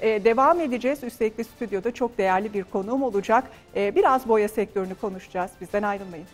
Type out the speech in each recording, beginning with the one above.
Ee, devam edeceğiz. Üstelik de stüdyoda çok değerli bir konuğum olacak. Ee, biraz boya sektörünü konuşacağız. Bizden ayrılmayın.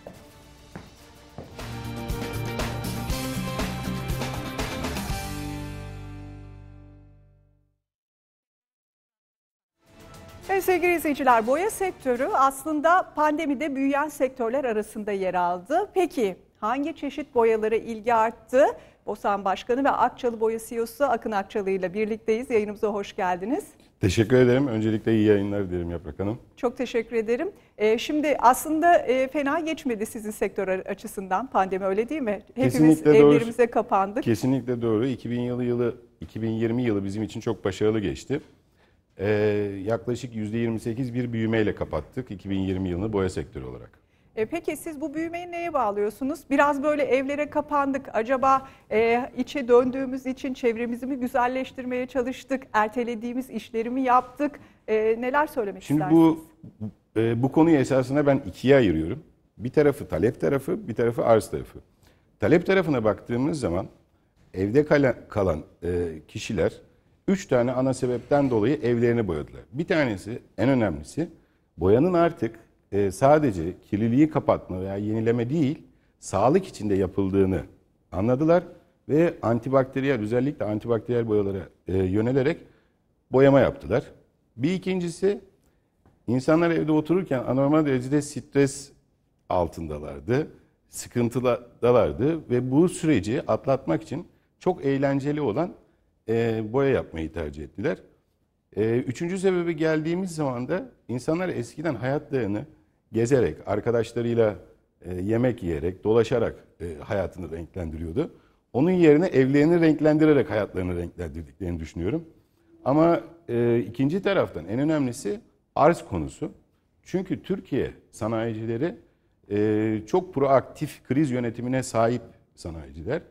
Evet sevgili izleyiciler, boya sektörü aslında pandemide büyüyen sektörler arasında yer aldı. Peki hangi çeşit boyalara ilgi arttı? BOSAN Başkanı ve Akçalı Boya CEO'su Akın Akçalı ile birlikteyiz. Yayınımıza hoş geldiniz. Teşekkür ederim. Öncelikle iyi yayınlar dilerim Yaprak Hanım. Çok teşekkür ederim. Ee, şimdi aslında e, fena geçmedi sizin sektör açısından pandemi öyle değil mi? Hepimiz doğru. evlerimize doğru. kapandık. Kesinlikle doğru. 2000 yılı yılı 2020 yılı bizim için çok başarılı geçti. Ee, yaklaşık %28 bir büyümeyle kapattık 2020 yılını boya sektörü olarak. E, peki siz bu büyümeyi neye bağlıyorsunuz? Biraz böyle evlere kapandık. Acaba e, içe döndüğümüz için çevremizi mi güzelleştirmeye çalıştık? Ertelediğimiz işleri mi yaptık? E, neler söylemek Şimdi istersiniz? Şimdi e, bu, bu konuyu esasında ben ikiye ayırıyorum. Bir tarafı talep tarafı, bir tarafı arz tarafı. Talep tarafına baktığımız zaman evde kalan, kalan e, kişiler üç tane ana sebepten dolayı evlerini boyadılar. Bir tanesi en önemlisi boyanın artık e, sadece kirliliği kapatma veya yenileme değil, sağlık içinde yapıldığını anladılar ve antibakteriyel özellikle antibakteriyel boyalara e, yönelerek boyama yaptılar. Bir ikincisi insanlar evde otururken anormal derecede stres altındalardı, sıkıntıdalardı ve bu süreci atlatmak için çok eğlenceli olan e, boya yapmayı tercih ettiler. E, üçüncü sebebi geldiğimiz zaman da insanlar eskiden hayatlarını gezerek, arkadaşlarıyla e, yemek yiyerek, dolaşarak e, hayatını renklendiriyordu. Onun yerine evlerini renklendirerek hayatlarını renklendirdiklerini düşünüyorum. Ama e, ikinci taraftan en önemlisi arz konusu. Çünkü Türkiye sanayicileri çok proaktif kriz yönetimine sahip sanayiciler.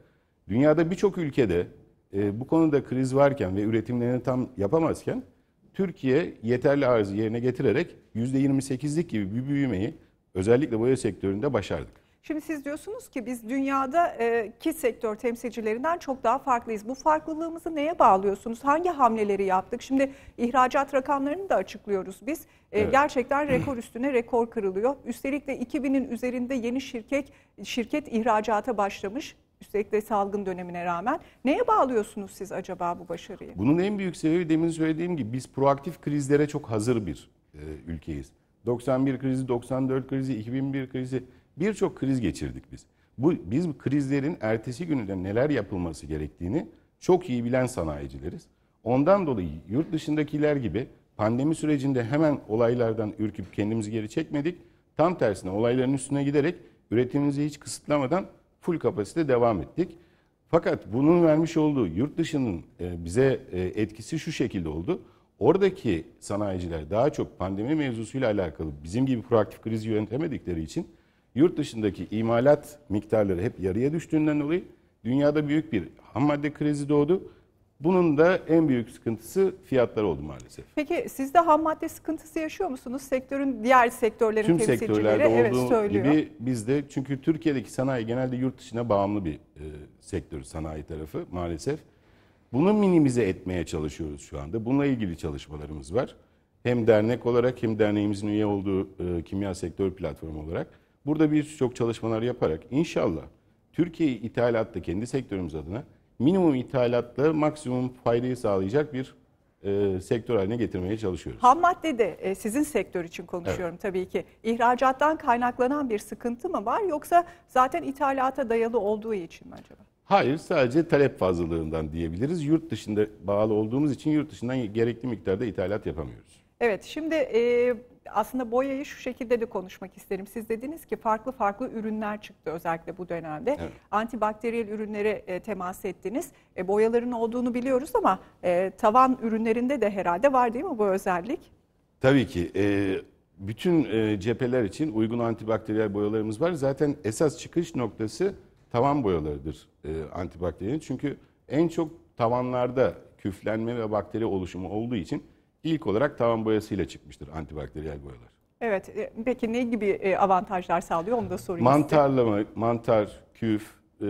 Dünyada birçok ülkede bu konuda kriz varken ve üretimlerini tam yapamazken Türkiye yeterli arzı yerine getirerek %28'lik gibi bir büyümeyi özellikle boya sektöründe başardık. Şimdi siz diyorsunuz ki biz dünyada dünyadaki e, sektör temsilcilerinden çok daha farklıyız. Bu farklılığımızı neye bağlıyorsunuz? Hangi hamleleri yaptık? Şimdi ihracat rakamlarını da açıklıyoruz biz. E, evet. Gerçekten rekor üstüne rekor kırılıyor. Üstelik de 2000'in üzerinde yeni şirket şirket ihracata başlamış. Üstelik de salgın dönemine rağmen. Neye bağlıyorsunuz siz acaba bu başarıyı? Bunun en büyük sebebi demin söylediğim gibi biz proaktif krizlere çok hazır bir e, ülkeyiz. 91 krizi, 94 krizi, 2001 krizi birçok kriz geçirdik biz. Bu biz krizlerin ertesi gününde neler yapılması gerektiğini çok iyi bilen sanayicileriz. Ondan dolayı yurt dışındakiler gibi pandemi sürecinde hemen olaylardan ürküp kendimizi geri çekmedik. Tam tersine olayların üstüne giderek üretimimizi hiç kısıtlamadan full kapasite devam ettik. Fakat bunun vermiş olduğu yurt dışının e, bize e, etkisi şu şekilde oldu. Oradaki sanayiciler daha çok pandemi mevzusuyla alakalı bizim gibi proaktif krizi yönetemedikleri için yurt dışındaki imalat miktarları hep yarıya düştüğünden dolayı dünyada büyük bir ham madde krizi doğdu. Bunun da en büyük sıkıntısı fiyatlar oldu maalesef. Peki siz de ham madde sıkıntısı yaşıyor musunuz? Sektörün diğer sektörlerin Tüm temsilcileri sektörlerde olduğu evet, söylüyor. gibi bizde çünkü Türkiye'deki sanayi genelde yurt dışına bağımlı bir e, sektör sanayi tarafı maalesef. Bunu minimize etmeye çalışıyoruz şu anda. Bununla ilgili çalışmalarımız var. Hem dernek olarak hem derneğimizin üye olduğu e, kimya sektör platformu olarak. Burada birçok çalışmalar yaparak inşallah Türkiye'yi ithalatta kendi sektörümüz adına minimum ithalatla maksimum faydayı sağlayacak bir e, sektör haline getirmeye çalışıyoruz. Ham madde de e, sizin sektör için konuşuyorum evet. tabii ki. İhracattan kaynaklanan bir sıkıntı mı var yoksa zaten ithalata dayalı olduğu için mi acaba? Hayır sadece talep fazlalığından diyebiliriz. Yurt dışında bağlı olduğumuz için yurt dışından gerekli miktarda ithalat yapamıyoruz. Evet şimdi e, aslında boyayı şu şekilde de konuşmak isterim. Siz dediniz ki farklı farklı ürünler çıktı özellikle bu dönemde. Evet. Antibakteriyel ürünlere e, temas ettiniz. E, boyaların olduğunu biliyoruz ama e, tavan ürünlerinde de herhalde var değil mi bu özellik? Tabii ki. E, bütün e, cepheler için uygun antibakteriyel boyalarımız var. Zaten esas çıkış noktası tavan boyalarıdır e, antibakteriyel. Çünkü en çok tavanlarda küflenme ve bakteri oluşumu olduğu için ilk olarak tavan boyasıyla çıkmıştır antibakteriyel boyalar. Evet. E, peki ne gibi e, avantajlar sağlıyor onu da sorayım. size. mantar, küf e,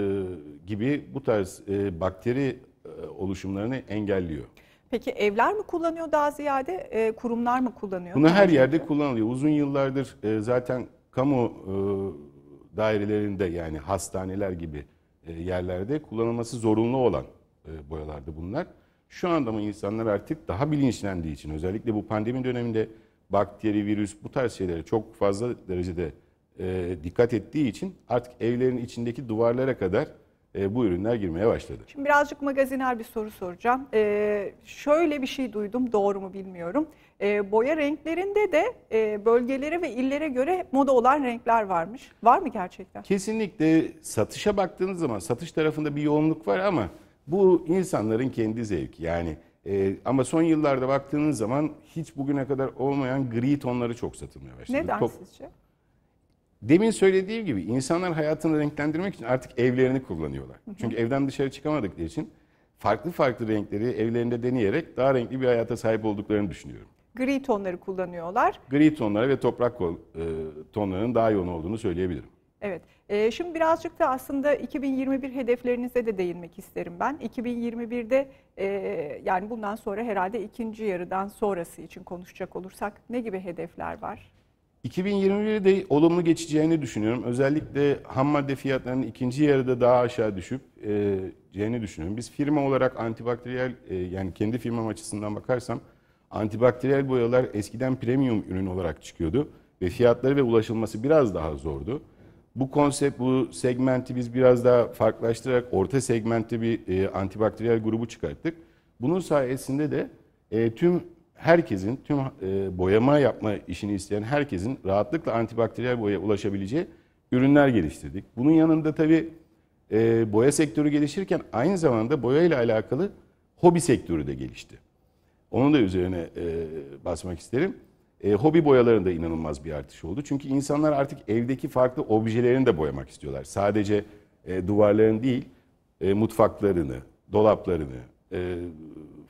gibi bu tarz e, bakteri e, oluşumlarını engelliyor. Peki evler mi kullanıyor daha ziyade e, kurumlar mı kullanıyor? Bunu her yerde kullanılıyor. Uzun yıllardır e, zaten kamu e, dairelerinde yani hastaneler gibi e, yerlerde kullanılması zorunlu olan e, boyalardı bunlar. Şu anda mı insanlar artık daha bilinçlendiği için özellikle bu pandemi döneminde bakteri, virüs bu tarz şeylere çok fazla derecede e, dikkat ettiği için artık evlerin içindeki duvarlara kadar e, bu ürünler girmeye başladı. Şimdi birazcık magaziner bir soru soracağım. E, şöyle bir şey duydum, doğru mu bilmiyorum. E, boya renklerinde de e, bölgelere ve illere göre moda olan renkler varmış. Var mı gerçekten? Kesinlikle satışa baktığınız zaman satış tarafında bir yoğunluk var ama bu insanların kendi zevki. Yani e, ama son yıllarda baktığınız zaman hiç bugüne kadar olmayan gri tonları çok satılmaya başladı. Neden Top... sizce? Demin söylediğim gibi insanlar hayatını renklendirmek için artık evlerini kullanıyorlar. Çünkü evden dışarı çıkamadıkları için farklı farklı renkleri evlerinde deneyerek daha renkli bir hayata sahip olduklarını düşünüyorum. Gri tonları kullanıyorlar. Gri tonları ve toprak e, tonlarının daha yoğun olduğunu söyleyebilirim. Evet. şimdi birazcık da aslında 2021 hedeflerinize de değinmek isterim ben. 2021'de yani bundan sonra herhalde ikinci yarıdan sonrası için konuşacak olursak ne gibi hedefler var? 2021'de olumlu geçeceğini düşünüyorum. Özellikle ham madde fiyatlarının ikinci yarıda daha aşağı düşüp e, düşünüyorum. Biz firma olarak antibakteriyel yani kendi firmam açısından bakarsam antibakteriyel boyalar eskiden premium ürün olarak çıkıyordu ve fiyatları ve ulaşılması biraz daha zordu. Bu konsept, bu segmenti biz biraz daha farklılaştırarak orta segmentte bir e, antibakteriyel grubu çıkarttık. Bunun sayesinde de e, tüm herkesin, tüm e, boyama yapma işini isteyen herkesin rahatlıkla antibakteriyel boya ulaşabileceği ürünler geliştirdik. Bunun yanında tabii e, boya sektörü gelişirken aynı zamanda boya ile alakalı hobi sektörü de gelişti. Onun da üzerine e, basmak isterim. E, hobi boyalarında inanılmaz bir artış oldu. Çünkü insanlar artık evdeki farklı objelerini de boyamak istiyorlar. Sadece e, duvarların değil, e, mutfaklarını, dolaplarını, e,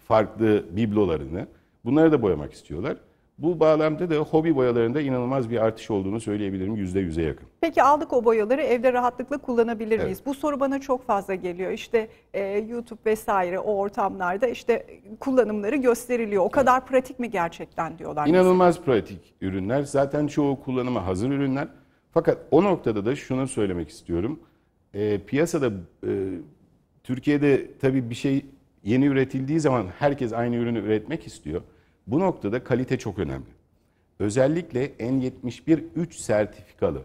farklı biblolarını bunları da boyamak istiyorlar. Bu bağlamda da hobi boyalarında inanılmaz bir artış olduğunu söyleyebilirim. Yüzde yüze yakın. Peki aldık o boyaları evde rahatlıkla kullanabilir evet. miyiz? Bu soru bana çok fazla geliyor. İşte e, YouTube vesaire o ortamlarda işte kullanımları gösteriliyor. O kadar evet. pratik mi gerçekten diyorlar. İnanılmaz mesela. pratik ürünler. Zaten çoğu kullanıma hazır ürünler. Fakat o noktada da şunu söylemek istiyorum. E, piyasada e, Türkiye'de tabii bir şey yeni üretildiği zaman herkes aynı ürünü üretmek istiyor. Bu noktada kalite çok önemli. Özellikle N71 3 sertifikalı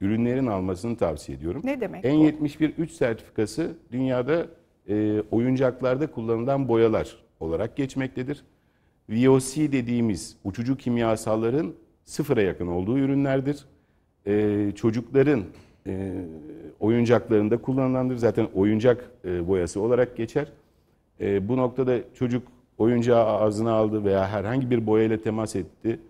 ürünlerin almasını tavsiye ediyorum. Ne demek N71 3 sertifikası dünyada e, oyuncaklarda kullanılan boyalar olarak geçmektedir. VOC dediğimiz uçucu kimyasalların sıfıra yakın olduğu ürünlerdir. E, çocukların e, oyuncaklarında kullanılandır. Zaten oyuncak e, boyası olarak geçer. E, bu noktada çocuk oyuncağı ağzına aldı veya herhangi bir boyayla temas etti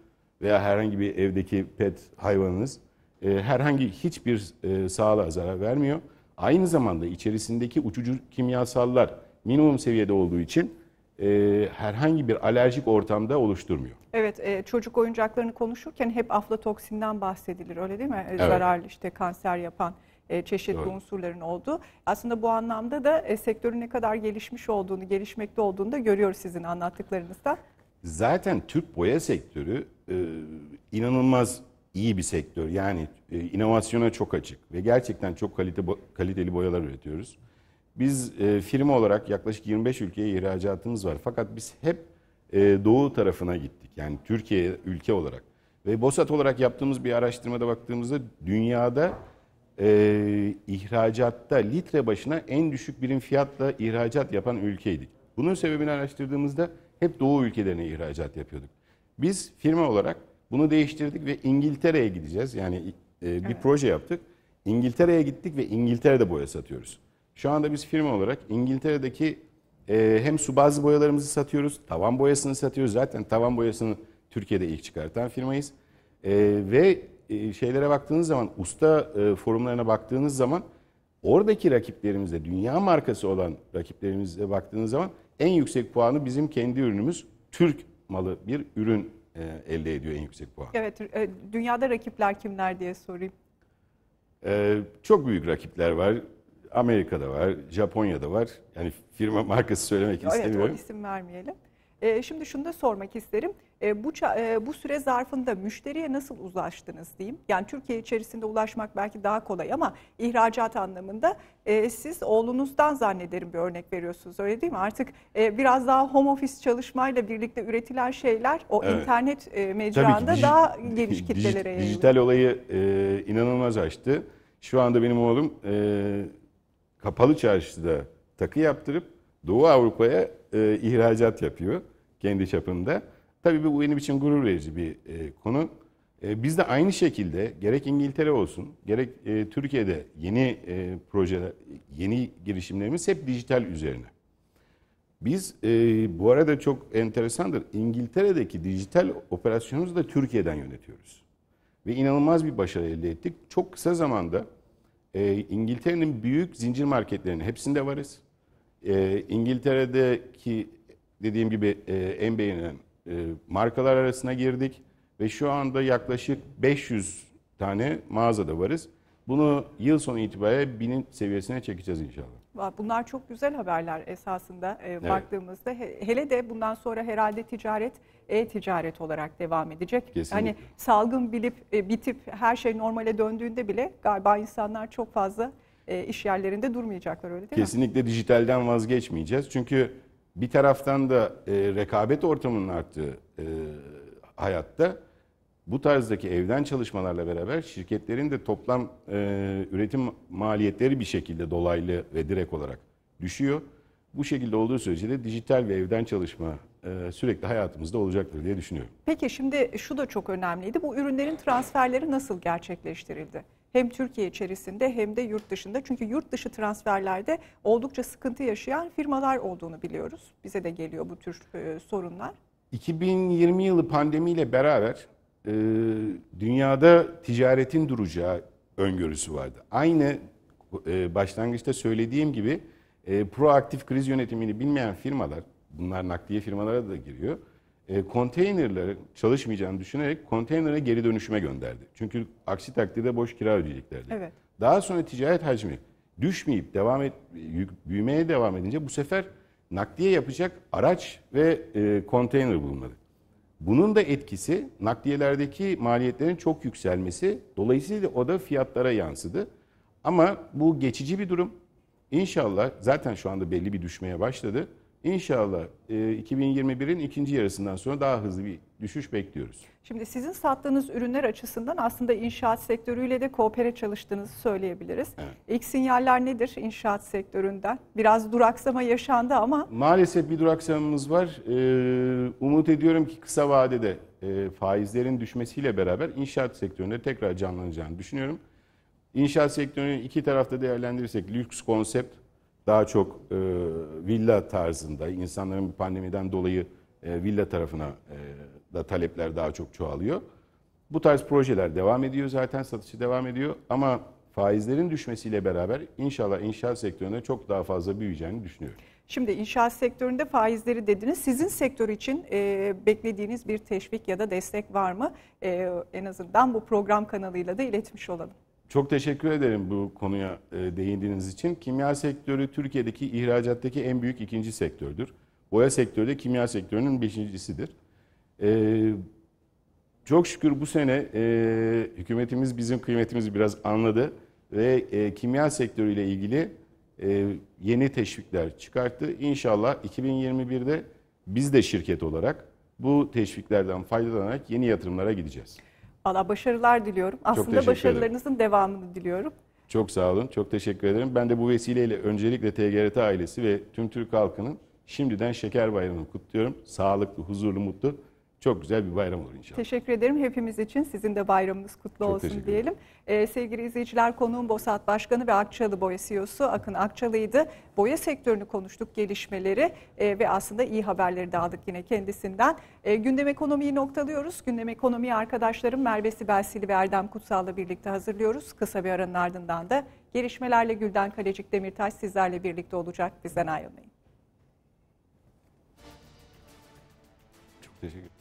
veya herhangi bir evdeki pet hayvanınız e, herhangi hiçbir e, sağlığa zarar vermiyor. Aynı zamanda içerisindeki uçucu kimyasallar minimum seviyede olduğu için e, herhangi bir alerjik ortamda oluşturmuyor. Evet e, çocuk oyuncaklarını konuşurken hep aflatoksinden bahsedilir öyle değil mi? E, evet. Zararlı işte kanser yapan e, çeşitli Doğru. unsurların olduğu. Aslında bu anlamda da e, sektörün ne kadar gelişmiş olduğunu, gelişmekte olduğunu da görüyoruz sizin anlattıklarınızda. Zaten Türk boya sektörü e, inanılmaz iyi bir sektör. Yani inovasyona çok açık ve gerçekten çok kalite kaliteli boyalar üretiyoruz. Biz firma olarak yaklaşık 25 ülkeye ihracatımız var. Fakat biz hep doğu tarafına gittik. Yani Türkiye ülke olarak. Ve BOSAT olarak yaptığımız bir araştırmada baktığımızda dünyada e, ihracatta litre başına en düşük birim fiyatla ihracat yapan ülkeydik. Bunun sebebini araştırdığımızda hep Doğu ülkelerine ihracat yapıyorduk. Biz firma olarak bunu değiştirdik ve İngiltere'ye gideceğiz. Yani e, bir evet. proje yaptık. İngiltere'ye gittik ve İngiltere'de boya satıyoruz. Şu anda biz firma olarak İngiltere'deki e, hem su bazlı boyalarımızı satıyoruz, tavan boyasını satıyoruz. Zaten tavan boyasını Türkiye'de ilk çıkartan firmayız. E, ve e, şeylere baktığınız zaman, usta e, forumlarına baktığınız zaman oradaki rakiplerimizde, dünya markası olan rakiplerimize baktığınız zaman en yüksek puanı bizim kendi ürünümüz Türk malı bir ürün e, elde ediyor en yüksek puan. Evet, dünyada rakipler kimler diye sorayım. çok büyük rakipler var. Amerika'da var, Japonya'da var. Yani firma markası söylemek evet, istemiyorum. Evet, o isim vermeyelim. şimdi şunu da sormak isterim. E, bu e, bu süre zarfında müşteriye nasıl ulaştınız diyeyim. Yani Türkiye içerisinde ulaşmak belki daha kolay ama ihracat anlamında e, siz oğlunuzdan zannederim bir örnek veriyorsunuz öyle değil mi? Artık e, biraz daha home office çalışmayla birlikte üretilen şeyler o evet. internet e, mecranda dij- daha geniş kitlelere yayılıyor. Dijital olayı e, inanılmaz açtı. Şu anda benim oğlum e, kapalı çarşıda takı yaptırıp Doğu Avrupa'ya e, ihracat yapıyor kendi çapında. Tabii bu benim için gurur verici bir e, konu. E, biz de aynı şekilde gerek İngiltere olsun, gerek e, Türkiye'de yeni e, projeler, yeni girişimlerimiz hep dijital üzerine. Biz e, bu arada çok enteresandır. İngiltere'deki dijital operasyonumuzu da Türkiye'den yönetiyoruz. Ve inanılmaz bir başarı elde ettik. Çok kısa zamanda e, İngiltere'nin büyük zincir marketlerinin hepsinde varız. E, İngiltere'deki dediğim gibi e, en beğenilen e, markalar arasına girdik ve şu anda yaklaşık 500 tane mağazada varız. Bunu yıl sonu itibariyle binin seviyesine çekeceğiz inşallah. Bunlar çok güzel haberler esasında e, evet. baktığımızda. hele de bundan sonra herhalde ticaret e-ticaret olarak devam edecek. Kesinlikle. Hani salgın bilip e, bitip her şey normale döndüğünde bile galiba insanlar çok fazla iş yerlerinde durmayacaklar öyle değil Kesinlikle mi? Kesinlikle dijitalden vazgeçmeyeceğiz. Çünkü bir taraftan da e, rekabet ortamının arttığı e, hayatta bu tarzdaki evden çalışmalarla beraber şirketlerin de toplam e, üretim maliyetleri bir şekilde dolaylı ve direkt olarak düşüyor. Bu şekilde olduğu sürece de dijital ve evden çalışma e, sürekli hayatımızda olacaktır diye düşünüyorum. Peki şimdi şu da çok önemliydi. Bu ürünlerin transferleri nasıl gerçekleştirildi? hem Türkiye içerisinde hem de yurt dışında. Çünkü yurt dışı transferlerde oldukça sıkıntı yaşayan firmalar olduğunu biliyoruz. Bize de geliyor bu tür e, sorunlar. 2020 yılı pandemiyle beraber e, dünyada ticaretin duracağı öngörüsü vardı. Aynı e, başlangıçta söylediğim gibi proaktif kriz yönetimini bilmeyen firmalar, bunlar nakliye firmalara da giriyor e, konteynerleri çalışmayacağını düşünerek konteynere geri dönüşüme gönderdi. Çünkü aksi takdirde boş kira ödeyeceklerdi. Evet. Daha sonra ticaret hacmi düşmeyip devam et, büyümeye devam edince bu sefer nakliye yapacak araç ve e, konteyner bulunmadı. Bunun da etkisi nakliyelerdeki maliyetlerin çok yükselmesi. Dolayısıyla o da fiyatlara yansıdı. Ama bu geçici bir durum. İnşallah zaten şu anda belli bir düşmeye başladı. İnşallah 2021'in e, ikinci yarısından sonra daha hızlı bir düşüş bekliyoruz. Şimdi sizin sattığınız ürünler açısından aslında inşaat sektörüyle de koopere çalıştığınızı söyleyebiliriz. Evet. İlk sinyaller nedir inşaat sektöründen? Biraz duraksama yaşandı ama. Maalesef bir duraksamamız var. E, umut ediyorum ki kısa vadede e, faizlerin düşmesiyle beraber inşaat sektöründe tekrar canlanacağını düşünüyorum. İnşaat sektörünü iki tarafta değerlendirirsek lüks konsept daha çok e, villa tarzında insanların pandemiden dolayı e, villa tarafına e, da talepler daha çok çoğalıyor. Bu tarz projeler devam ediyor zaten satışı devam ediyor ama faizlerin düşmesiyle beraber inşallah inşaat sektörüne çok daha fazla büyüyeceğini düşünüyorum. Şimdi inşaat sektöründe faizleri dediniz. Sizin sektör için e, beklediğiniz bir teşvik ya da destek var mı? E, en azından bu program kanalıyla da iletmiş olalım. Çok teşekkür ederim bu konuya e, değindiğiniz için. Kimya sektörü Türkiye'deki ihracattaki en büyük ikinci sektördür. Boya sektörü de kimya sektörünün beşincisidir. Ee, çok şükür bu sene e, hükümetimiz bizim kıymetimizi biraz anladı ve e, kimya sektörüyle ilgili e, yeni teşvikler çıkarttı. İnşallah 2021'de biz de şirket olarak bu teşviklerden faydalanarak yeni yatırımlara gideceğiz. Valla başarılar diliyorum. Aslında başarılarınızın ederim. devamını diliyorum. Çok sağ olun. Çok teşekkür ederim. Ben de bu vesileyle öncelikle TGRT ailesi ve tüm Türk halkının şimdiden Şeker Bayramı'nı kutluyorum. Sağlıklı, huzurlu, mutlu çok güzel bir bayram olur inşallah. Teşekkür ederim hepimiz için. Sizin de bayramınız kutlu çok olsun diyelim. Ee, sevgili izleyiciler konuğum Bosat Başkanı ve Akçalı Boya CEO'su Akın Akçalı'ydı. Boya sektörünü konuştuk, gelişmeleri e, ve aslında iyi haberleri de aldık yine kendisinden. E, gündem ekonomiyi noktalıyoruz. Gündem ekonomiyi arkadaşlarım Merve Sibelsili ve Erdem Kutsal'la birlikte hazırlıyoruz. Kısa bir aranın ardından da gelişmelerle Gülden Kalecik Demirtaş sizlerle birlikte olacak. Bizden ayrılmayın. Çok teşekkür ederim.